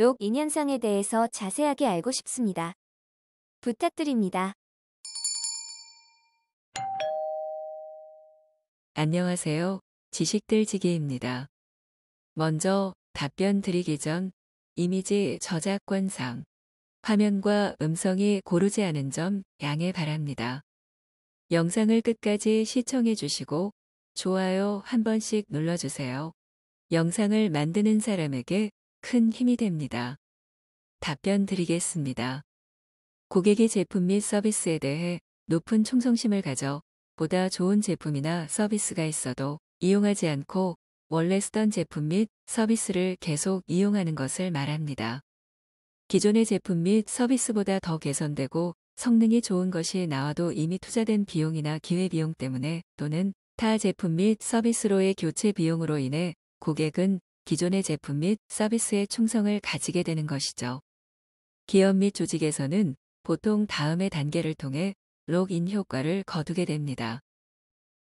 록 인현상에 대해서 자세하게 알고 싶습니다. 부탁드립니다. 안녕하세요. 지식들지기입니다. 먼저 답변 드리기 전 이미지 저작권상 화면과 음성이 고르지 않은 점 양해 바랍니다. 영상을 끝까지 시청해 주시고 좋아요 한 번씩 눌러주세요. 영상을 만드는 사람에게 큰 힘이 됩니다. 답변 드리겠습니다. 고객이 제품 및 서비스에 대해 높은 충성심을 가져 보다 좋은 제품이나 서비스가 있어도 이용하지 않고 원래 쓰던 제품 및 서비스를 계속 이용하는 것을 말합니다. 기존의 제품 및 서비스보다 더 개선되고 성능이 좋은 것이 나와도 이미 투자된 비용이나 기회비용 때문에 또는 타 제품 및 서비스로의 교체 비용으로 인해 고객은 기존의 제품 및 서비스의 충성을 가지게 되는 것이죠. 기업 및 조직에서는 보통 다음의 단계를 통해 록인 효과를 거두게 됩니다.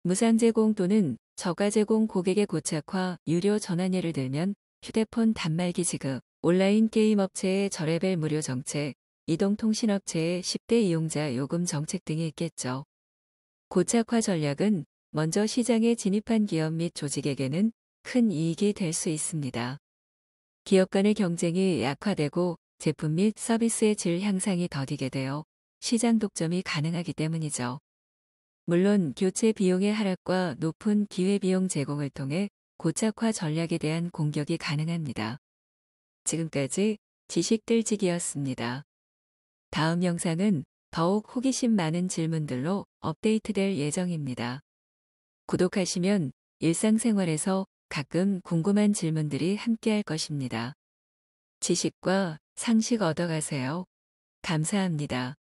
무상 제공 또는 저가 제공 고객의 고착화, 유료 전환 예를 들면 휴대폰 단말기 지급, 온라인 게임 업체의 저레벨 무료 정책, 이동통신업체의 10대 이용자 요금 정책 등이 있겠죠. 고착화 전략은 먼저 시장에 진입한 기업 및 조직에게는 큰 이익이 될 수 있습니다. 기업 간의 경쟁이 약화되고 제품 및 서비스의 질 향상이 더디게 되어 시장 독점이 가능하기 때문이죠. 물론 교체 비용의 하락과 높은 기회비용 제공을 통해 고착화 전략에 대한 공격이 가능합니다. 지금까지 지식들지기였습니다. 다음 영상은 더욱 호기심 많은 질문들로 업데이트될 예정입니다. 구독하시면 일상생활에서 가끔 궁금한 질문들이 함께할 것입니다. 지식과 상식 얻어가세요. 감사합니다.